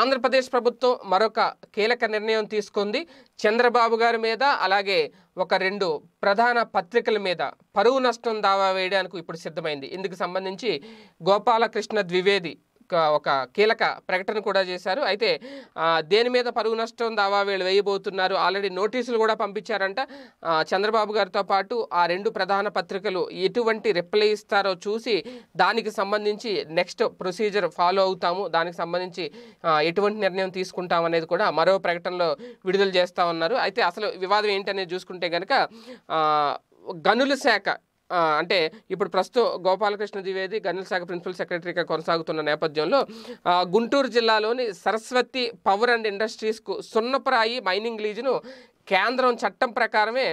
ఆంధ్రప్రదేశ్ ప్రభుత్వం మరొక కీలక నిర్ణయం తీసుకుంది చంద్రబాబు గారి మీద అలాగే ఒక రెండు ప్రధాన పత్రికల మీద పరువు నష్టం దావా వేయడానికి ఇప్పుడు సిద్ధమైంది ఇందుకు సంబంధించి గోపాలకృష్ణ ద్వివేది ఒక కీలక ప్రకటన కూడా చేశారు అయితే దేని మీద పరుగు నష్టం దావా వీళ్ళు వేయబోతున్నారు ఆల్రెడీ నోటీసులు కూడా పంపించారంట చంద్రబాబు గారితో పాటు ఆ రెండు ప్రధాన పత్రికలు ఎటువంటి రిప్లై ఇస్తారో చూసి దానికి సంబంధించి నెక్స్ట్ ప్రొసీజర్ ఫాలో అవుతాము దానికి సంబంధించి ఎటువంటి నిర్ణయం తీసుకుంటాం అనేది కూడా మరో ప్రకటనలో విడుదల చేస్తూ ఉన్నారు అయితే అసలు వివాదం ఏంటనేది చూసుకుంటే కనుక గనుల శాఖ అంటే ఇప్పుడు ప్రస్తుతం గోపాలకృష్ణ ద్వివేది గనుల శాఖ ప్రిన్సిపల్ సెక్రటరీగా కొనసాగుతున్న నేపథ్యంలో గుంటూరు జిల్లాలోని సరస్వతి పవర్ అండ్ ఇండస్ట్రీస్కు సున్నపురాయి మైనింగ్ లీజును కేంద్రం చట్టం ప్రకారమే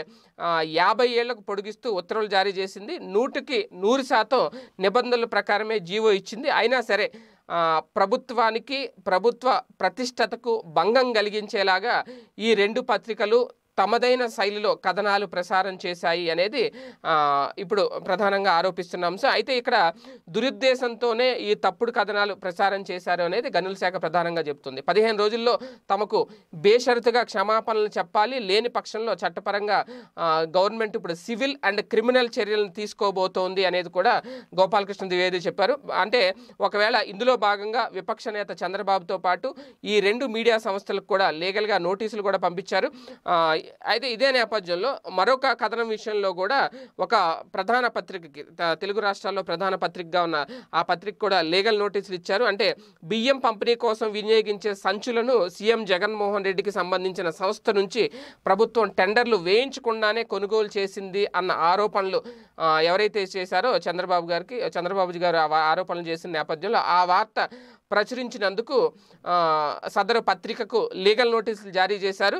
యాభై ఏళ్లకు పొడిగిస్తూ ఉత్తర్వులు జారీ చేసింది నూటికి నూరు శాతం నిబంధనల ప్రకారమే జీవో ఇచ్చింది అయినా సరే ప్రభుత్వానికి ప్రభుత్వ ప్రతిష్టతకు భంగం కలిగించేలాగా ఈ రెండు పత్రికలు తమదైన శైలిలో కథనాలు ప్రసారం చేశాయి అనేది ఇప్పుడు ప్రధానంగా ఆరోపిస్తున్న అంశం అయితే ఇక్కడ దురుద్దేశంతోనే ఈ తప్పుడు కథనాలు ప్రసారం చేశారు అనేది గనుల శాఖ ప్రధానంగా చెబుతుంది పదిహేను రోజుల్లో తమకు బేషరతుగా క్షమాపణలు చెప్పాలి లేని పక్షంలో చట్టపరంగా గవర్నమెంట్ ఇప్పుడు సివిల్ అండ్ క్రిమినల్ చర్యలను తీసుకోబోతోంది అనేది కూడా గోపాలకృష్ణ ద్వివేది చెప్పారు అంటే ఒకవేళ ఇందులో భాగంగా విపక్ష నేత చంద్రబాబుతో పాటు ఈ రెండు మీడియా సంస్థలకు కూడా లీగల్గా నోటీసులు కూడా పంపించారు అయితే ఇదే నేపథ్యంలో మరొక కథనం విషయంలో కూడా ఒక ప్రధాన పత్రికకి తెలుగు రాష్ట్రాల్లో ప్రధాన పత్రికగా ఉన్న ఆ పత్రిక కూడా లీగల్ నోటీసులు ఇచ్చారు అంటే బియ్యం పంపిణీ కోసం వినియోగించే సంచులను సీఎం జగన్మోహన్ రెడ్డికి సంబంధించిన సంస్థ నుంచి ప్రభుత్వం టెండర్లు వేయించకుండానే కొనుగోలు చేసింది అన్న ఆరోపణలు ఎవరైతే చేశారో చంద్రబాబు గారికి చంద్రబాబు గారు ఆరోపణలు చేసిన నేపథ్యంలో ఆ వార్త ప్రచురించినందుకు సదరు పత్రికకు లీగల్ నోటీసులు జారీ చేశారు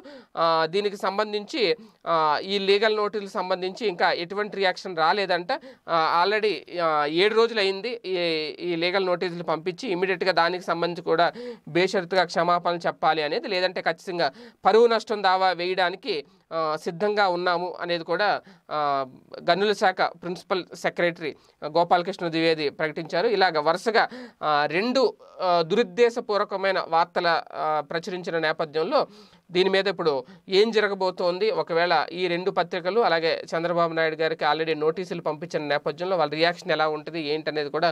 దీనికి సంబంధించి ఈ లీగల్ నోటీసులు సంబంధించి ఇంకా ఎటువంటి రియాక్షన్ రాలేదంట ఆల్రెడీ ఏడు రోజులు అయింది ఈ లీగల్ నోటీసులు పంపించి ఇమీడియట్గా దానికి సంబంధించి కూడా బేషరతుగా క్షమాపణలు చెప్పాలి అనేది లేదంటే ఖచ్చితంగా పరువు నష్టం దావా వేయడానికి సిద్ధంగా ఉన్నాము అనేది కూడా గనుల శాఖ ప్రిన్సిపల్ సెక్రటరీ గోపాలకృష్ణ ద్వివేది ప్రకటించారు ఇలాగ వరుసగా రెండు దురుద్దేశపూర్వకమైన వార్తల ప్రచురించిన నేపథ్యంలో దీని మీద ఇప్పుడు ఏం జరగబోతోంది ఒకవేళ ఈ రెండు పత్రికలు అలాగే చంద్రబాబు నాయుడు గారికి ఆల్రెడీ నోటీసులు పంపించిన నేపథ్యంలో వాళ్ళ రియాక్షన్ ఎలా ఉంటుంది ఏంటనేది కూడా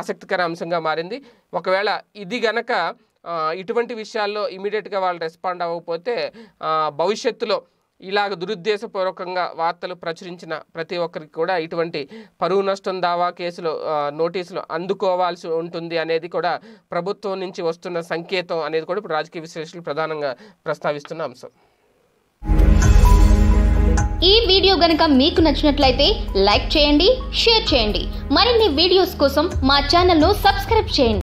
ఆసక్తికర అంశంగా మారింది ఒకవేళ ఇది గనక ఇటువంటి విషయాల్లో ఇమీడియట్గా వాళ్ళు రెస్పాండ్ అవ్వకపోతే భవిష్యత్తులో ఇలాగ దురుద్దేశపూర్వకంగా వార్తలు ప్రచురించిన ప్రతి ఒక్కరికి కూడా ఇటువంటి పరువు నష్టం దావా కేసులు నోటీసులు అందుకోవాల్సి ఉంటుంది అనేది కూడా ప్రభుత్వం నుంచి వస్తున్న సంకేతం అనేది కూడా ఇప్పుడు రాజకీయ విశ్లేషకులు ప్రధానంగా ప్రస్తావిస్తున్న అంశం ఈ వీడియో గనక మీకు నచ్చినట్లయితే లైక్ చేయండి షేర్ చేయండి మరిన్ని వీడియోస్ కోసం మా ను సబ్స్క్రైబ్ చేయండి